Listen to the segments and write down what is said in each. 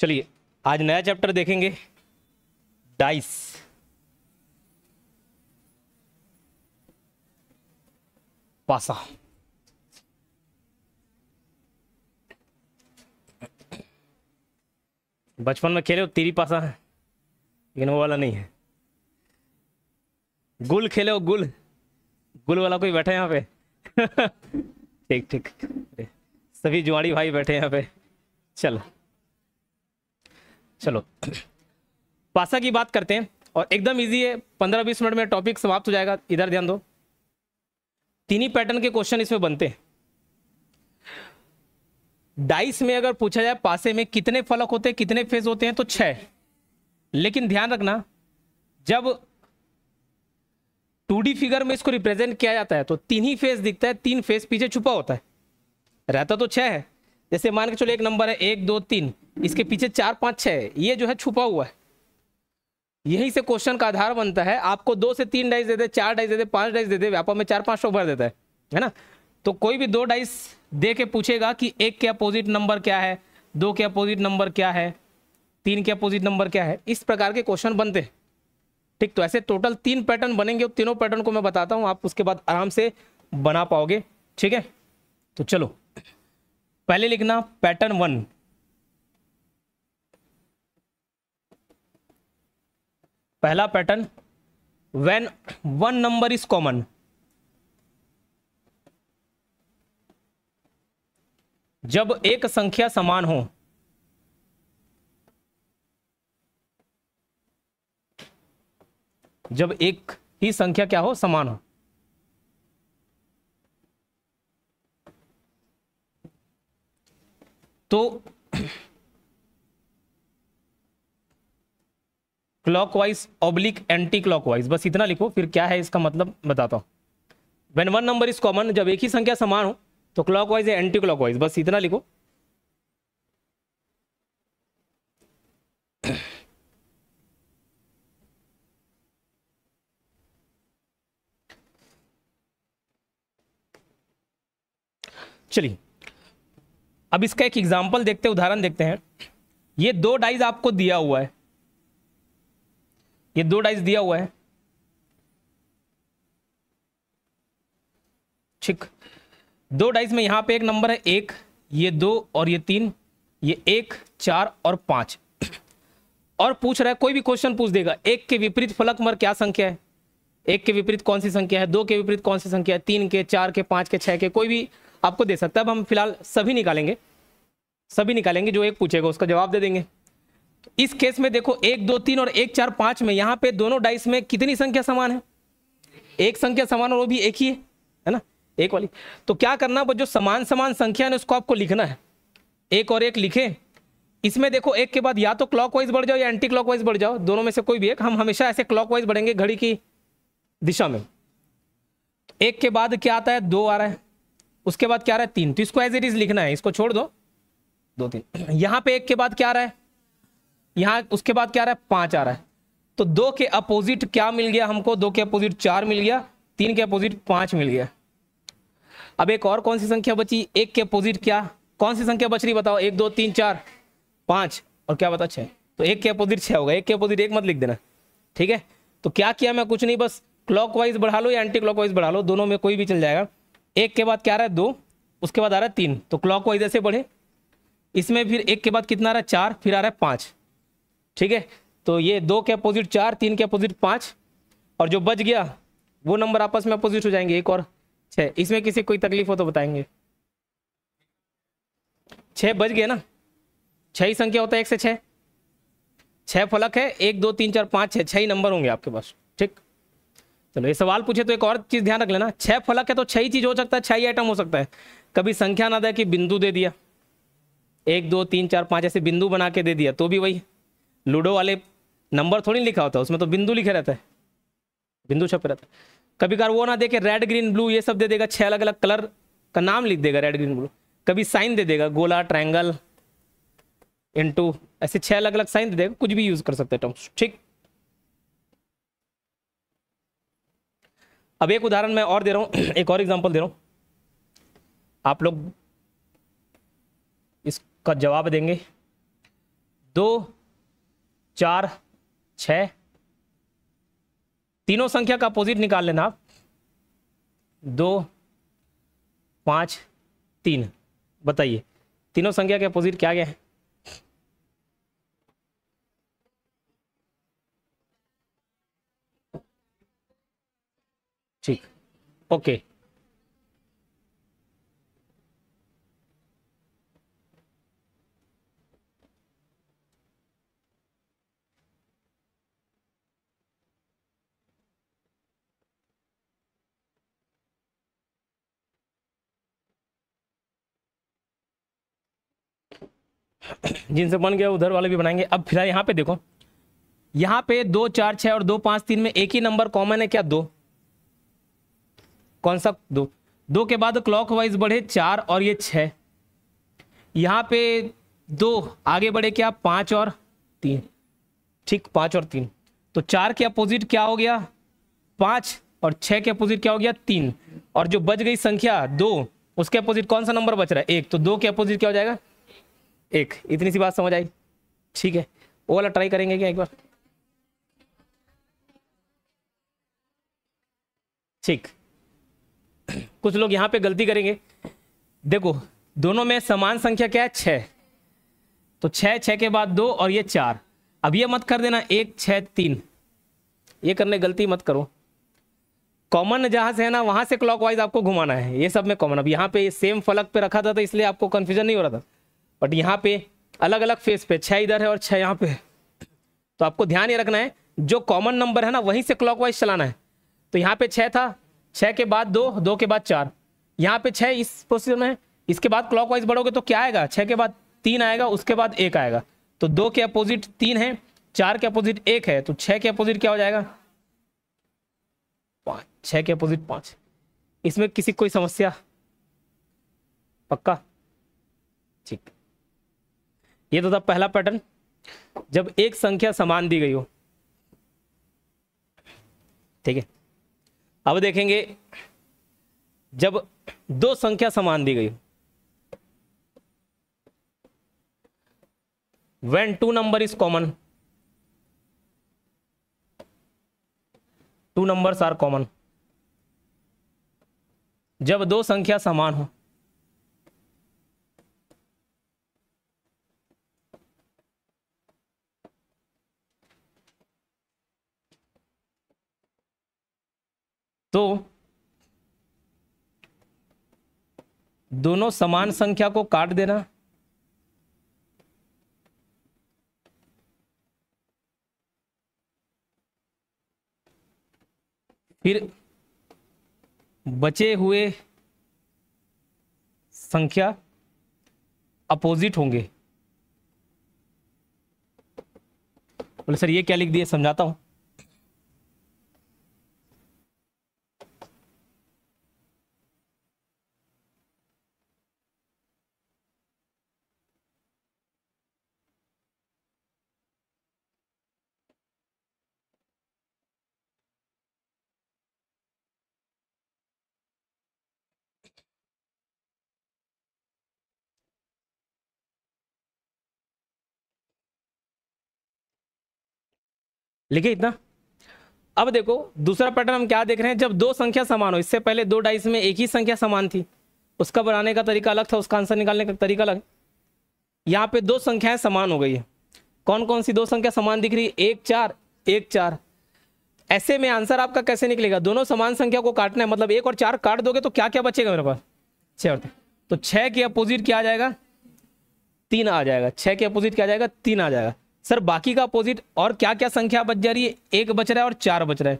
चलिए आज नया चैप्टर देखेंगे डाइस पासा बचपन में खेले हो तीरी पासा है लेकिन वो वाला नहीं है गुल खेले हो गुल गुल वाला कोई बैठा है यहाँ पे ठीक ठीक सभी जुआड़ी भाई बैठे हैं यहाँ पे चलो चलो पासा की बात करते हैं और एकदम इजी है पंद्रह बीस मिनट में टॉपिक समाप्त हो जाएगा इधर ध्यान दो तीन ही पैटर्न के क्वेश्चन इसमें बनते हैं डाइस में अगर पूछा जाए पासे में कितने फलक होते हैं कितने फेज होते हैं तो छह लेकिन ध्यान रखना जब टू फिगर में इसको रिप्रेजेंट किया जाता है तो तीन ही फेज दिखता है तीन फेज पीछे छुपा होता है रहता तो छह है जैसे मान के चलो एक नंबर है एक दो तीन इसके पीछे चार पाँच छः ये जो है छुपा हुआ है यही से क्वेश्चन का आधार बनता है आपको दो से तीन डाइस दे दे चार डाइस दे दे पांच डाइस दे दे व्यापार में चार पाँच सौ भर देता है है ना तो कोई भी दो डाइस दे के पूछेगा कि एक के अपोजिट नंबर क्या है दो के अपोजिट नंबर क्या है तीन के अपोजिट नंबर क्या है इस प्रकार के क्वेश्चन बनते हैं ठीक तो ऐसे टोटल तीन पैटर्न बनेंगे तीनों पैटर्न को मैं बताता हूँ आप उसके बाद आराम से बना पाओगे ठीक है तो चलो पहले लिखना पैटर्न वन पहला pattern when one number is common जब एक संख्या समान हो जब एक ही संख्या क्या हो समान हो तो क्लॉकवाइज ऑब्लिक एंटी क्लॉकवाइज बस इतना लिखो फिर क्या है इसका मतलब बताता हूं when one number is common जब एक ही संख्या समान हो तो क्लॉकवाइज या एंटी क्लॉकवाइज बस इतना लिखो चलिए अब इसका एक एग्जाम्पल देखते उदाहरण देखते हैं ये दो डाइज आपको दिया हुआ है ये दो डाइज दिया हुआ है ठीक दो डाइज में यहां पे एक नंबर है एक ये दो और ये तीन ये एक चार और पांच और पूछ रहा है कोई भी क्वेश्चन पूछ देगा एक के विपरीत फलक मर क्या संख्या है एक के विपरीत कौन सी संख्या है दो के विपरीत कौन सी संख्या है तीन के चार के पांच के छह के कोई भी आपको दे सकता है अब हम फिलहाल सभी निकालेंगे सभी निकालेंगे जो एक पूछेगा उसका जवाब दे देंगे इस केस में देखो एक दो तीन और एक चार पाँच में यहाँ पे दोनों डाइस में कितनी संख्या समान है एक संख्या समान और वो भी एक ही है है ना एक वाली तो क्या करना वो जो समान समान संख्या है उसको आपको लिखना है एक और एक लिखे इसमें देखो एक के बाद या तो क्लॉकवाइज बढ़ जाओ या एंटी क्लॉकवाइज बढ़ जाओ दोनों में से कोई भी एक हम हमेशा ऐसे क्लॉकवाइज बढ़ेंगे घड़ी की दिशा में एक के बाद क्या आता है दो आ रहा है उसके बाद क्या रहा है तीन तो इसको एज इट इज लिखना है इसको छोड़ दो दो तीन यहां पे एक के बाद क्या रहा है यहाँ उसके बाद क्या रहा है पांच आ रहा है तो दो के अपोजिट क्या मिल गया हमको दो के अपोजिट चार मिल गया तीन के अपोजिट पांच मिल गया अब एक और कौन सी संख्या बची एक के अपोजिट क्या कौन सी संख्या बच रही बताओ एक दो तीन चार पांच और क्या बताओ छह तो एक के अपोजिट छह होगा एक के अपोजिट एक मत लिख देना ठीक है तो क्या किया मैं कुछ नहीं बस क्लॉकवाइज बढ़ा लो या एंटी क्लॉकवाइज बढ़ा लो दोनों में कोई भी चल जाएगा एक के बाद क्या आ रहा है दो उसके बाद आ रहा है तीन तो क्लॉक वाइज ऐसे बढ़े इसमें फिर एक के बाद कितना आ रहा है चार फिर आ रहा है पाँच ठीक है तो ये दो के अपोजिट चार तीन के अपोजिट पाँच और जो बच गया वो नंबर आपस में अपोजिट हो जाएंगे एक और छः इसमें किसी कोई तकलीफ हो तो बताएंगे छः बच गए ना छः ही संख्या होता है एक से छः छः फलक है एक दो तीन चार पाँच छः छः ही नंबर होंगे आपके पास ठीक चलो ये सवाल पूछे तो एक और चीज़ ध्यान रख लेना छह फलक है तो छह ही चीज़ हो सकता है छह ही आइटम हो सकता है कभी संख्या ना दे कि बिंदु दे दिया एक दो तीन चार पांच ऐसे बिंदु बना के दे दिया तो भी वही लूडो वाले नंबर थोड़ी लिखा होता है उसमें तो बिंदु लिखे रहता है बिंदु छपे रहता है कभी कार वो ना दे के रेड ग्रीन ब्लू ये सब दे देगा छह अलग अलग कलर का नाम लिख देगा रेड ग्रीन ब्लू कभी साइन दे देगा गोला ट्रायंगल इंटू ऐसे छह अलग अलग साइन दे देगा कुछ भी यूज़ कर सकते हैं टर्म्स ठीक अब एक उदाहरण मैं और दे रहा हूँ एक और एग्जाम्पल दे रहा हूं आप लोग इसका जवाब देंगे दो चार छ तीनों संख्या का अपोजिट निकाल लेना आप दो पाँच तीन बताइए तीनों संख्या के अपोजिट क्या क्या है ओके जिनसे बन गया उधर वाले भी बनाएंगे अब फिलहाल यहां पे देखो यहां पे दो चार छह और दो पांच तीन में एक ही नंबर कॉमन है क्या दो कौन सा दो दो के बाद क्लॉक वाइज बढ़े चार और ये छह यहां पे दो आगे बढ़े क्या पांच और तीन ठीक पांच और तीन तो चार के अपोजिट क्या हो गया पांच और छह के अपोजिट क्या हो गया तीन और जो बच गई संख्या दो उसके अपोजिट कौन सा नंबर बच रहा है एक तो दो के अपोजिट क्या हो जाएगा एक इतनी सी बात समझ आई ठीक है वो वाला ट्राई करेंगे क्या एक बार ठीक कुछ लोग यहां पे गलती करेंगे देखो दोनों में समान संख्या क्या है छः तो छह छह के बाद दो और ये चार अब ये मत कर देना एक छः तीन ये करने गलती मत करो कॉमन जहां से है ना वहां से क्लॉकवाइज आपको घुमाना है ये सब में कॉमन अब यहाँ पे सेम फलक पे रखा था तो इसलिए आपको कंफ्यूजन नहीं हो रहा था बट यहाँ पे अलग अलग फेस पे छह इधर है और छह यहाँ पे तो आपको ध्यान ये रखना है जो कॉमन नंबर है ना वहीं से क्लॉकवाइज चलाना है तो यहाँ पे छः था छः के बाद दो दो के बाद चार यहाँ पे छः इस पोजिशन में है इसके बाद क्लॉकवाइज बढ़ोगे तो क्या आएगा छः के बाद तीन आएगा उसके बाद एक आएगा तो दो के अपोजिट तीन है चार के अपोजिट एक है तो छः के अपोजिट क्या हो जाएगा पाँच के अपोजिट पांच इसमें किसी कोई समस्या पक्का ठीक ये तो था पहला पैटर्न जब एक संख्या समान दी गई हो ठीक है अब देखेंगे जब दो संख्या समान दी गई when two number is common two number are common जब दो संख्या समान हो तो दोनों समान संख्या को काट देना फिर बचे हुए संख्या अपोजिट होंगे बोले सर ये क्या लिख दिए समझाता हूं लिखे इतना अब देखो दूसरा पैटर्न हम क्या देख रहे हैं जब दो संख्या समान हो इससे पहले दो डाइस में एक ही संख्या समान थी उसका बनाने का तरीका अलग था उसका आंसर निकालने का तरीका अलग यहाँ पे दो संख्याएं समान हो गई है कौन कौन सी दो संख्या समान दिख रही है एक चार एक चार ऐसे में आंसर आपका कैसे निकलेगा दोनों समान संख्या को काटना है मतलब एक और चार काट दोगे तो क्या क्या बचेगा मेरे पास छः और तो छः के अपोजिट क्या आ जाएगा तीन आ जाएगा छः के अपोजिट क्या आ जाएगा तीन आ जाएगा सर बाकी का अपोजिट और क्या क्या संख्या बच जा रही है एक बच रहा है और चार बच रहा है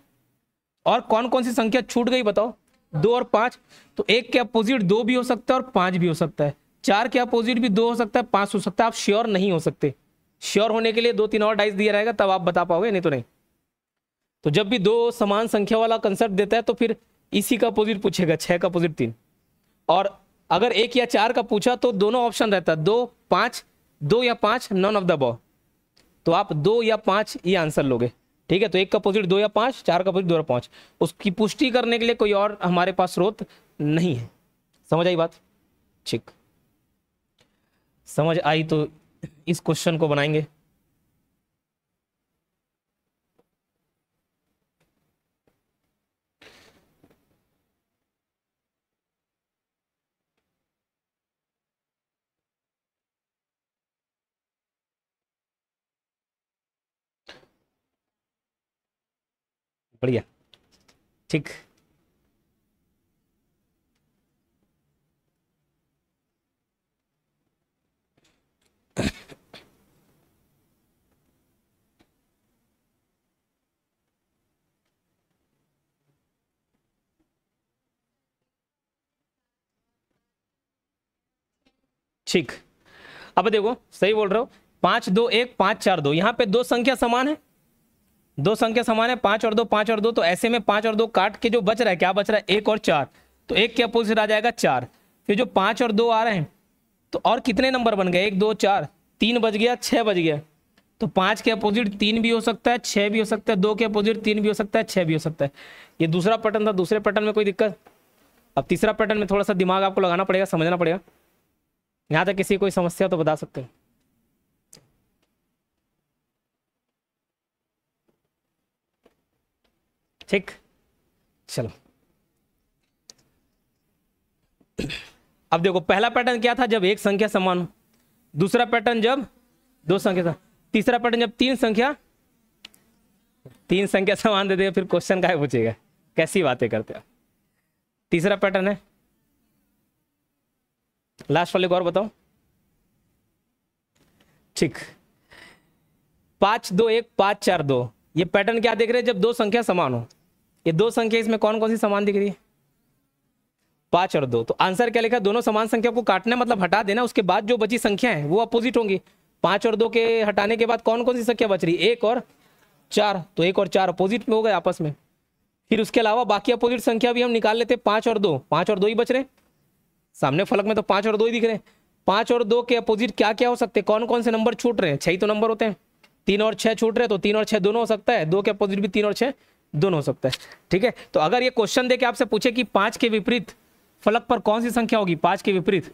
और कौन कौन सी संख्या छूट गई बताओ दो और पाँच तो एक के अपोजिट दो भी हो सकता है और पांच भी हो सकता है चार के अपोजिट भी दो हो सकता है पाँच हो सकता है आप श्योर नहीं हो सकते श्योर होने के लिए दो तीन और डाइस दिया रहेगा तब आप बता पाओगे नहीं तो नहीं तो जब भी दो समान संख्या वाला कंसेप्ट देता है तो फिर इसी का अपोजिट पूछेगा छह का अपोजिट तीन और अगर एक या चार का पूछा तो दोनों ऑप्शन रहता है दो पांच दो या पांच नॉन ऑफ द बॉ तो आप दो या पांच ये आंसर लोगे ठीक है तो एक का अपोजिट दो या पांच चार का अपोजिट दो या पांच उसकी पुष्टि करने के लिए कोई और हमारे पास स्रोत नहीं है समझ आई बात ठीक समझ आई तो इस क्वेश्चन को बनाएंगे बढ़िया ठीक ठीक अब देखो सही बोल रहे हो पांच दो एक पांच चार दो यहां पे दो संख्या समान है दो संख्या समान है पांच और दो पांच और दो तो ऐसे में पांच और दो काट के जो बच रहा है क्या बच रहा है एक और चार तो एक के अपोजिट आ जाएगा चार फिर जो पांच और दो आ रहे हैं तो और कितने नंबर बन गए एक दो चार तीन बज गया छः बज गया तो पाँच के अपोजिट तीन भी हो सकता है छः भी हो सकता है दो के अपोजिट तीन भी हो सकता है छह भी हो सकता है ये दूसरा पैटर्न था दूसरे पैटर्न में कोई दिक्कत अब तीसरा पैटर्न में थोड़ा सा दिमाग आपको लगाना पड़ेगा समझना पड़ेगा यहाँ तक किसी कोई समस्या तो बता सकते हैं ठीक चलो अब देखो पहला पैटर्न क्या था जब एक संख्या समान हो दूसरा पैटर्न जब दो संख्या था तीसरा पैटर्न जब तीन संख्या तीन संख्या समान दे देगा फिर क्वेश्चन का पूछेगा कैसी बातें करते हो तीसरा पैटर्न है लास्ट वाले को और बताओ ठीक पांच दो एक पांच चार दो ये पैटर्न क्या देख रहे हैं जब दो संख्या समान हो ये दो संख्या इसमें कौन कौन सी समान दिख रही है पांच और दो तो आंसर क्या लिखा दोनों समान संख्या को काटना मतलब हटा देना उसके बाद जो बची संख्या है वो अपोजिट होंगी पांच और दो के हटाने के बाद कौन कौन सी संख्या बच रही एक और चार तो एक और चार अपोजिट में हो गए आपस में फिर उसके अलावा बाकी अपोजिट संख्या भी हम निकाल लेते पांच और दो पांच और दो ही बच रहे सामने फलक में तो पांच और दो ही दिख रहे हैं पांच और दो के अपोजिट क्या क्या हो सकते कौन कौन से नंबर छूट रहे हैं छह तो नंबर होते हैं तीन और छह छूट रहे तो तीन और छह दोनों हो सकता है दो के अपोजिट भी तीन और छह दोनों हो सकता है ठीक है तो अगर ये क्वेश्चन देके आपसे पूछे कि पांच के विपरीत फलक पर कौन सी संख्या होगी पांच के विपरीत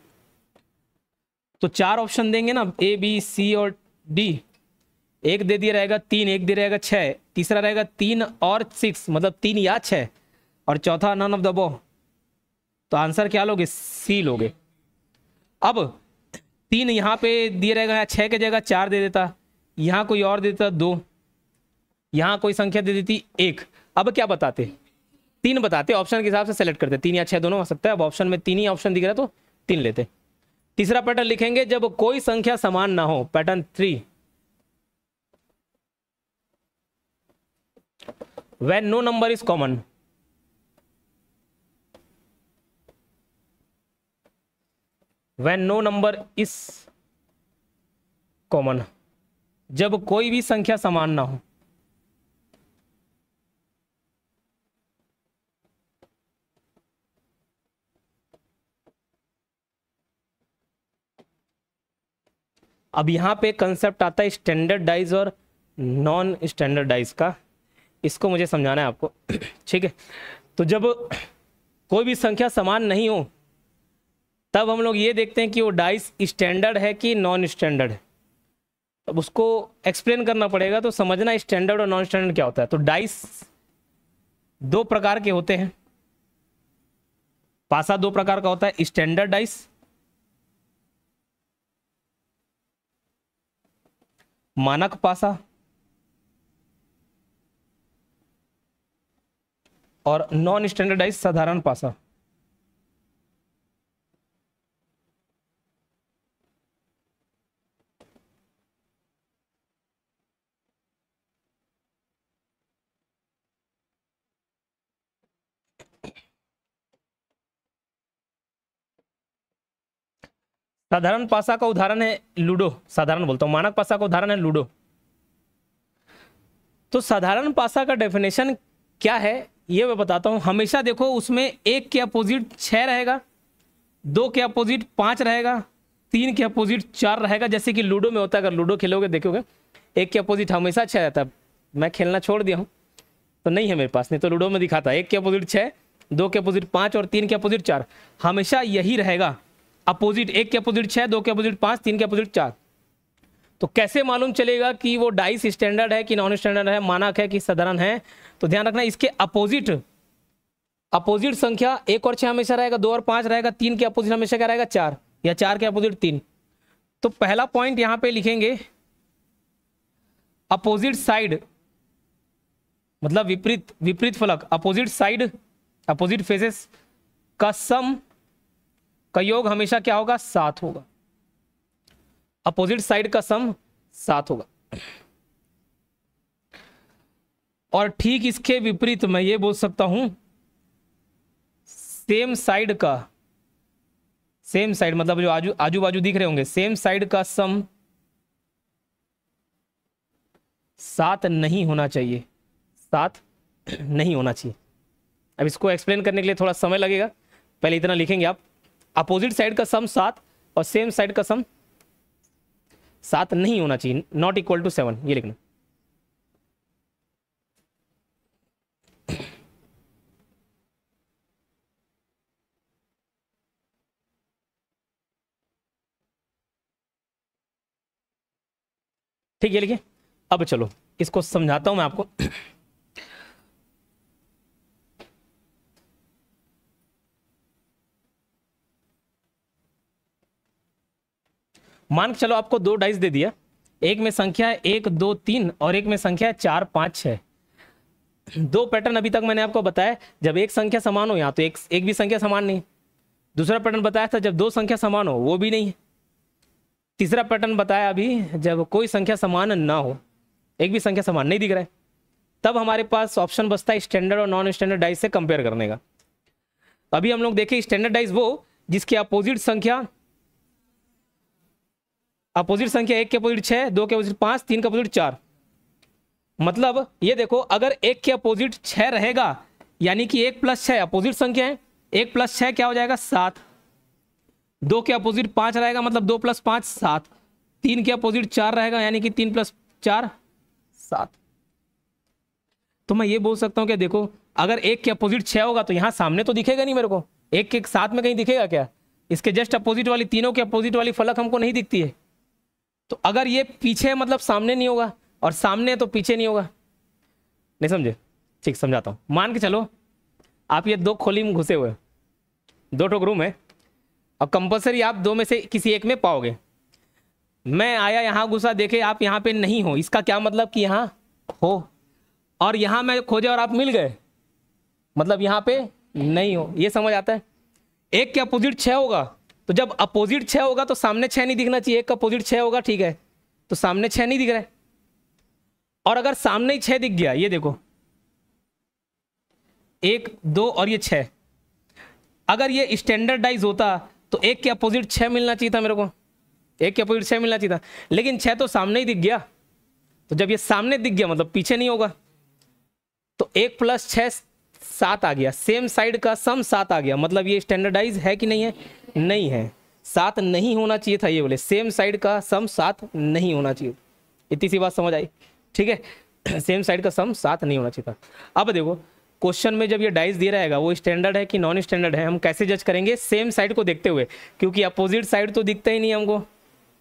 तो चार ऑप्शन देंगे ना ए बी सी और डी एक दे दिया रहेगा तीन एक दे रहेगा छः तीसरा रहेगा तीन और सिक्स मतलब तीन या छः और चौथा नन ऑफ द बो तो आंसर क्या लोगे सी लोगे अब तीन यहां पे दिए रहेगा छह के जगह चार दे देता यहां कोई और देता दो यहां कोई संख्या दे देती एक अब क्या बताते तीन बताते ऑप्शन के हिसाब से सेलेक्ट करते तीन या छह दोनों हो सकता है अब ऑप्शन में तीन ही ऑप्शन दिख रहा है तो तीन लेते तीसरा पैटर्न लिखेंगे जब कोई संख्या समान ना हो pattern three when no number is common when no number is common जब कोई भी संख्या समान ना हो अब यहाँ पे कंसेप्ट आता है स्टैंडर्डाइज और नॉन स्टैंडर्डाइज का इसको मुझे समझाना है आपको ठीक है तो जब कोई भी संख्या समान नहीं हो तब हम लोग ये देखते हैं कि वो डाइस स्टैंडर्ड है कि नॉन स्टैंडर्ड है अब उसको एक्सप्लेन करना पड़ेगा तो समझना स्टैंडर्ड और नॉन स्टैंडर्ड क्या होता है तो डाइस दो प्रकार के होते हैं पासा दो प्रकार का होता है स्टैंडर्ड डाइस मानक पासा और नॉन स्टैंडर्डाइज साधारण पासा साधारण पासा का उदाहरण है लूडो साधारण बोलता हूँ मानक पासा का उदाहरण है लूडो तो साधारण पासा का डेफिनेशन क्या है ये मैं बताता हूँ हमेशा देखो उसमें एक के अपोजिट छः रहेगा दो के अपोजिट पाँच रहेगा तीन के अपोजिट चार रहेगा जैसे कि लूडो में होता है अगर लूडो खेलोगे देखोगे एक के अपोजिट हमेशा छः रहता है मैं खेलना छोड़ दिया हूँ तो नहीं है मेरे पास नहीं तो लूडो में दिखाता है एक के अपोजिट छः दो के अपोजिट पाँच और तीन के अपोजिट चार हमेशा यही रहेगा अपोजिट एक के अपोजिट छः दो के अपोजिट पाँच तीन के अपोजिट चार तो कैसे मालूम चलेगा कि वो डाइस स्टैंडर्ड है कि नॉन स्टैंडर्ड है मानक है कि साधारण है तो ध्यान रखना इसके अपोजिट अपोजिट संख्या एक और छः हमेशा रहेगा दो और पाँच रहेगा तीन के अपोजिट हमेशा क्या रहेगा चार या चार के अपोजिट तीन तो पहला पॉइंट यहाँ पे लिखेंगे अपोजिट साइड मतलब विपरीत विपरीत फलक अपोजिट साइड अपोजिट फेसेस का सम का योग हमेशा क्या होगा सात होगा अपोजिट साइड का सम सात होगा और ठीक इसके विपरीत मैं ये बोल सकता हूं सेम साइड का सेम साइड मतलब जो आजू आजू बाजू दिख रहे होंगे सेम साइड का सम सात नहीं होना चाहिए सात नहीं होना चाहिए अब इसको एक्सप्लेन करने के लिए थोड़ा समय लगेगा पहले इतना लिखेंगे आप अपोजिट साइड का सम सात और सेम साइड का सम सात नहीं होना चाहिए नॉट इक्वल टू सेवन ये लिखना ठीक है लिखिए अब चलो इसको समझाता हूं मैं आपको मान के चलो आपको दो डाइस दे दिया एक में संख्या है एक दो तीन और एक में संख्या है चार पाँच छः दो पैटर्न अभी तक मैंने आपको बताया जब एक संख्या समान हो यहाँ तो एक एक भी संख्या समान नहीं दूसरा पैटर्न बताया था जब दो संख्या समान हो वो भी नहीं है तीसरा पैटर्न बताया अभी जब कोई संख्या समान ना हो एक भी संख्या समान नहीं दिख रहा है तब हमारे पास ऑप्शन बचता है स्टैंडर्ड और नॉन स्टैंडर्ड डाइस से कंपेयर करने का अभी हम लोग देखें स्टैंडर्ड डाइस वो जिसकी अपोजिट संख्या अपोजिट संख्या एक के अपोजिट छः दो के अपोजिट पाँच तीन के अपोजिट चार मतलब ये देखो अगर एक के अपोजिट छः रहेगा यानी कि एक प्लस छः अपोजिट संख्या है एक प्लस छः क्या हो जाएगा सात दो के अपोजिट पाँच रहेगा मतलब दो प्लस पाँच सात तीन के अपोजिट चार रहेगा यानी कि तीन प्लस चार सात तो मैं ये बोल सकता हूँ कि देखो अगर एक के अपोजिट छः होगा तो यहाँ सामने तो दिखेगा नहीं मेरे को एक के साथ में कहीं दिखेगा क्या इसके जस्ट अपोजिट वाली तीनों के अपोजिट वाली फलक हमको नहीं दिखती है तो अगर ये पीछे मतलब सामने नहीं होगा और सामने तो पीछे नहीं होगा नहीं समझे ठीक समझाता हूँ मान के चलो आप ये दो खोली में घुसे हुए दो टोक रूम है और कंपलसरी आप दो में से किसी एक में पाओगे मैं आया यहाँ घुसा देखे आप यहाँ पे नहीं हो इसका क्या मतलब कि यहाँ हो और यहाँ मैं खोजे और आप मिल गए मतलब यहाँ पे नहीं हो ये समझ आता है एक के अपोजिट छः होगा तो जब अपोजिट छः होगा तो सामने छः नहीं दिखना चाहिए एक का अपोजिट छः होगा ठीक है तो सामने छः नहीं दिख रहा है और अगर सामने ही छः दिख गया ये देखो एक दो और ये छः अगर ये स्टैंडर्डाइज होता तो एक के अपोजिट छः मिलना चाहिए था मेरे को एक के अपोजिट छः मिलना चाहिए था लेकिन छः तो सामने ही दिख गया तो जब ये सामने दिख गया मतलब पीछे नहीं होगा तो एक प्लस छः सात आ गया सेम साइड का सम सात आ गया मतलब ये स्टैंडर्डाइज है कि नहीं है नहीं है साथ नहीं होना चाहिए था ये बोले सेम साइड का सम साथ नहीं होना चाहिए इतनी सी बात समझ आई ठीक है सेम साइड का सम साथ नहीं होना चाहिए था अब देखो क्वेश्चन में जब ये डाइस दिया रहेगा वो स्टैंडर्ड है कि नॉन स्टैंडर्ड है हम कैसे जज करेंगे सेम साइड को देखते हुए क्योंकि अपोजिट साइड तो दिखता ही नहीं हमको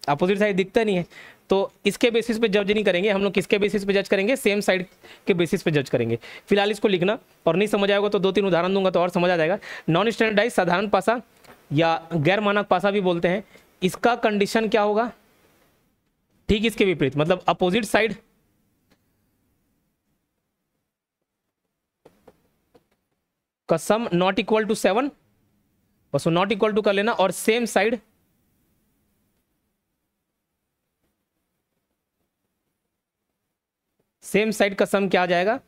अपोजिट साइड दिखता नहीं है तो इसके बेसिस पे जज नहीं करेंगे हम लोग किसके बेसिस पे जज करेंगे सेम साइड के बेसिस पे जज करेंगे फिलहाल इसको लिखना और नहीं समझ आएगा तो दो तीन उदाहरण दूंगा तो और समझ आ जाएगा नॉन स्टैंडर्डाइज साधारण पासा या गैर मानक पासा भी बोलते हैं इसका कंडीशन क्या होगा ठीक इसके विपरीत मतलब अपोजिट साइड का sum not equal to seven बस नॉट इक्वल टू कर लेना और सेम साइड सेम साइड का सम क्या आ जाएगा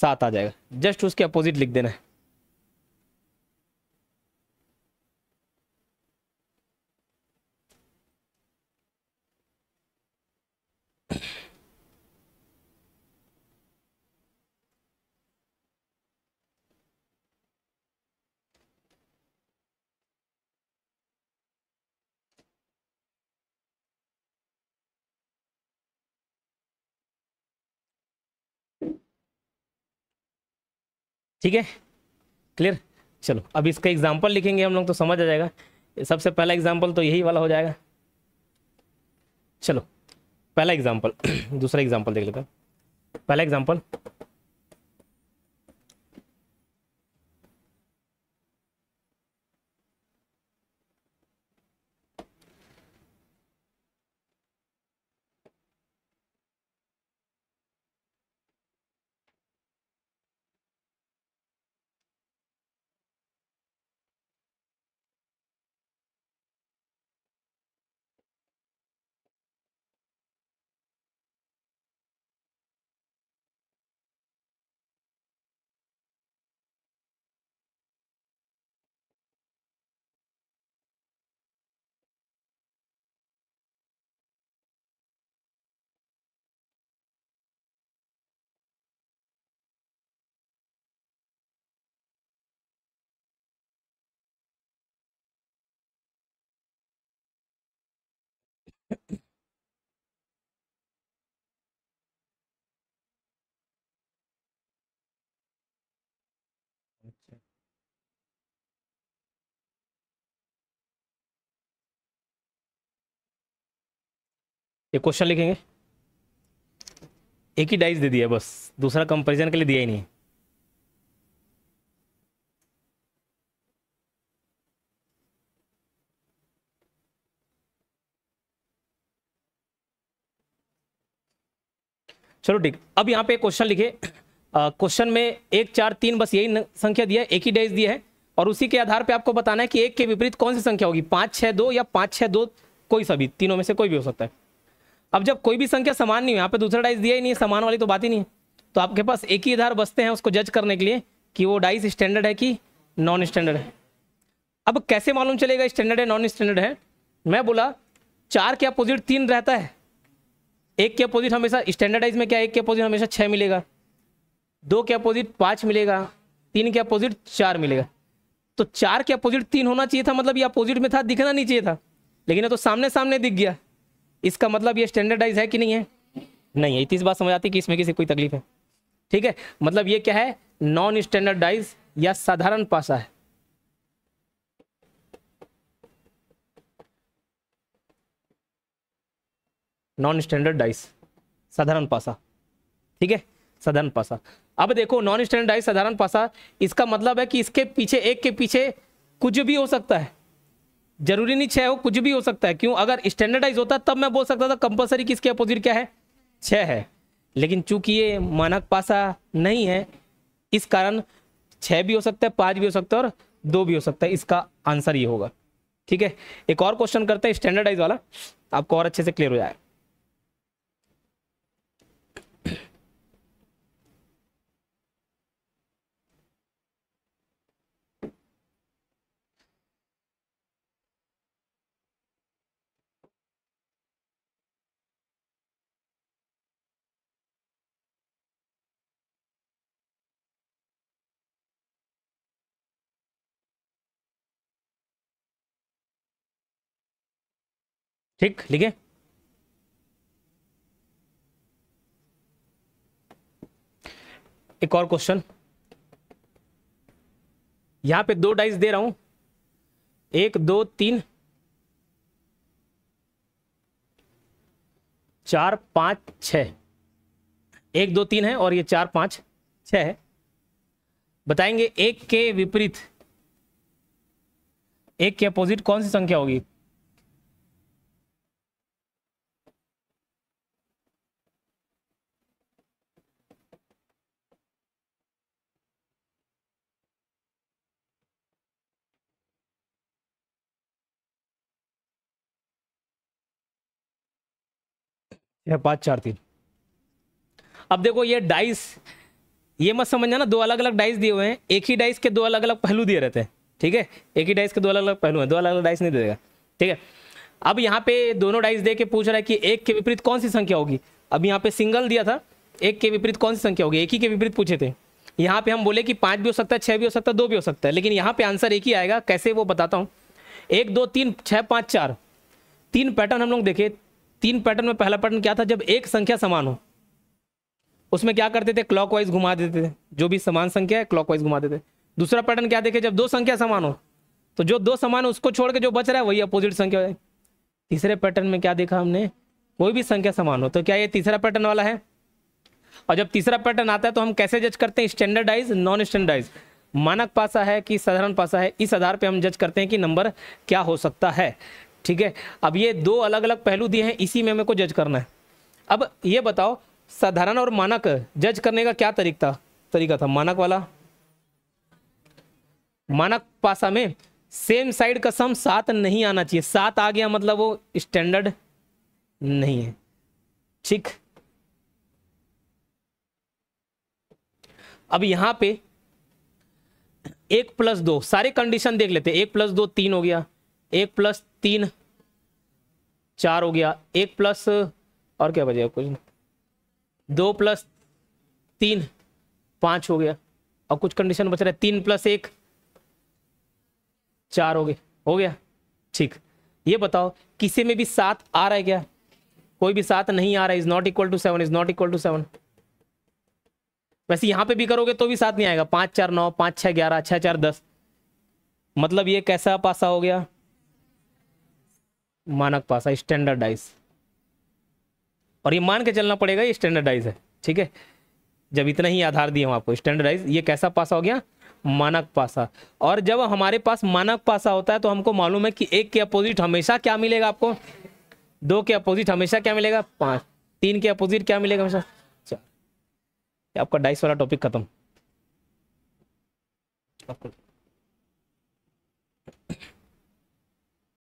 सात आ जाएगा जस्ट उसके अपोजिट लिख देना है ठीक है क्लियर चलो अब इसका एग्जाम्पल लिखेंगे हम लोग तो समझ आ जाएगा सबसे पहला एग्जाम्पल तो यही वाला हो जाएगा चलो पहला एग्जाम्पल दूसरा एग्जाम्पल देख लेता पहला एग्जाम्पल ये क्वेश्चन लिखेंगे एक ही डाइस दे दिया बस दूसरा कंपेरिजन के लिए दिया ही नहीं चलो ठीक अब यहां पे क्वेश्चन लिखे क्वेश्चन में एक चार तीन बस यही संख्या दिया है एक ही डाइस दिया है और उसी के आधार पे आपको बताना है कि एक के विपरीत कौन सी संख्या होगी पांच छह दो या पांच छह दो कोई सभी तीनों में से कोई भी हो सकता है अब जब कोई भी संख्या समान नहीं है यहाँ पे दूसरा डाइस दिया ही नहीं है समान वाली तो बात ही नहीं है तो आपके पास एक ही आधार बसते हैं उसको जज करने के लिए कि वो डाइस स्टैंडर्ड है कि नॉन स्टैंडर्ड है अब कैसे मालूम चलेगा स्टैंडर्ड है नॉन स्टैंडर्ड है मैं बोला चार के अपोजिट तीन रहता है एक के अपोजिट हमेशा स्टैंडर्डाइज में क्या एक के अपोजिट हमेशा छः मिलेगा दो के अपोजिट पाँच मिलेगा तीन के अपोजिट चार मिलेगा तो चार के अपोजिट तीन होना चाहिए था मतलब ये अपोजिट में था दिखना नहीं चाहिए था लेकिन तो सामने सामने दिख गया इसका मतलब ये स्टैंडर्डाइज है कि नहीं है नहीं है इतनी बात समझ आती है कि इसमें किसी कोई तकलीफ है ठीक है मतलब ये क्या है नॉन स्टैंडर्डाइज या साधारण पासा है नॉन स्टैंडर्डाइज साधारण पासा ठीक है साधारण पासा अब देखो नॉन स्टैंडर्डाइज साधारण पासा इसका मतलब है कि इसके पीछे एक के पीछे कुछ भी हो सकता है जरूरी नहीं छः हो कुछ भी हो सकता है क्यों अगर स्टैंडर्डाइज होता तब मैं बोल सकता था कंपलसरी किसके अपोजिट क्या है छह है लेकिन चूंकि ये मानक पासा नहीं है इस कारण छः भी हो सकता है पाँच भी हो सकता है और दो भी हो सकता है इसका आंसर ये होगा ठीक है एक और क्वेश्चन करते हैं स्टैंडर्डाइज वाला आपको और अच्छे से क्लियर हो जाएगा ठीक लिखे एक और क्वेश्चन यहां पे दो डाइस दे रहा हूं एक दो तीन चार पांच छ एक दो तीन है और ये चार पांच छ है बताएंगे एक के विपरीत एक के अपोजिट कौन सी संख्या होगी या पाँच चार तीन अब देखो ये डाइस ये मत समझना ना दो अलग अलग डाइस दिए हुए हैं एक ही डाइस के दो अलग अलग पहलू दिए रहते हैं ठीक है एक ही डाइस के दो अलग अलग पहलू हैं दो अलग अलग डाइस नहीं देगा ठीक है अब यहाँ पे दोनों डाइस दे के पूछ रहा है कि एक के विपरीत कौन सी संख्या होगी अब यहाँ पे सिंगल दिया था एक के विपरीत कौन सी संख्या होगी एक ही के विपरीत पूछे थे यहाँ पे हम बोले कि पाँच भी हो सकता है छः भी हो सकता है दो भी हो सकता है लेकिन यहाँ पे आंसर एक ही आएगा कैसे वो बताता हूँ एक दो तीन छः पाँच चार तीन पैटर्न हम लोग देखे तीन पैटर्न में पहला पैटर्न क्या था जब एक संख्या समान हो उसमें क्या करते थे क्लॉकवाइज घुमा देते थे जो भी समान संख्या है क्लॉकवाइज घुमा देते दूसरा पैटर्न क्या देखे जब दो संख्या समान हो तो जो दो समान है उसको छोड़ के जो बच रहा है वही अपोजिट संख्या है तीसरे पैटर्न में क्या देखा हमने कोई भी संख्या समान हो तो क्या ये तीसरा पैटर्न वाला है और जब तीसरा पैटर्न आता है तो हम कैसे जज करते हैं स्टैंडर्डाइज नॉन स्टैंडर्डाइज मानक पासा है कि साधारण पासा है इस आधार पे हम जज करते हैं कि नंबर क्या हो सकता है ठीक है अब ये दो अलग अलग पहलू दिए हैं इसी में मेरे को जज करना है अब ये बताओ साधारण और मानक जज करने का क्या तरीका तरीका था मानक वाला मानक पासा में सेम साइड का सम सात नहीं आना चाहिए सात आ गया मतलब वो स्टैंडर्ड नहीं है ठीक अब यहां पे एक प्लस दो सारे कंडीशन देख लेते एक प्लस दो तीन हो गया एक प्लस तीन चार हो गया एक प्लस और क्या बचेगा कुछ नहीं दो प्लस तीन पांच हो गया और कुछ कंडीशन बच रहा है तीन प्लस एक चार हो गए हो गया ठीक ये बताओ किसी में भी सात आ रहा है क्या कोई भी सात नहीं आ रहा है is not equal to seven is not equal to seven वैसे यहां पे भी करोगे तो भी सात नहीं आएगा पांच चार नौ पांच छह ग्यारह छह चार दस मतलब ये कैसा पासा हो गया मानक पासा स्टैंडर्डाइज और ये मान के चलना पड़ेगा ये स्टैंडर्डाइज है ठीक है जब इतना ही आधार दिए हम आपको स्टैंडर्डाइज ये कैसा पासा हो गया मानक पासा और जब हमारे पास मानक पासा होता है तो हमको मालूम है कि एक के अपोजिट हमेशा क्या मिलेगा आपको दो के अपोजिट हमेशा क्या मिलेगा पांच तीन के अपोजिट क्या मिलेगा हमेशा चार आपका डाइस वाला टॉपिक खत्म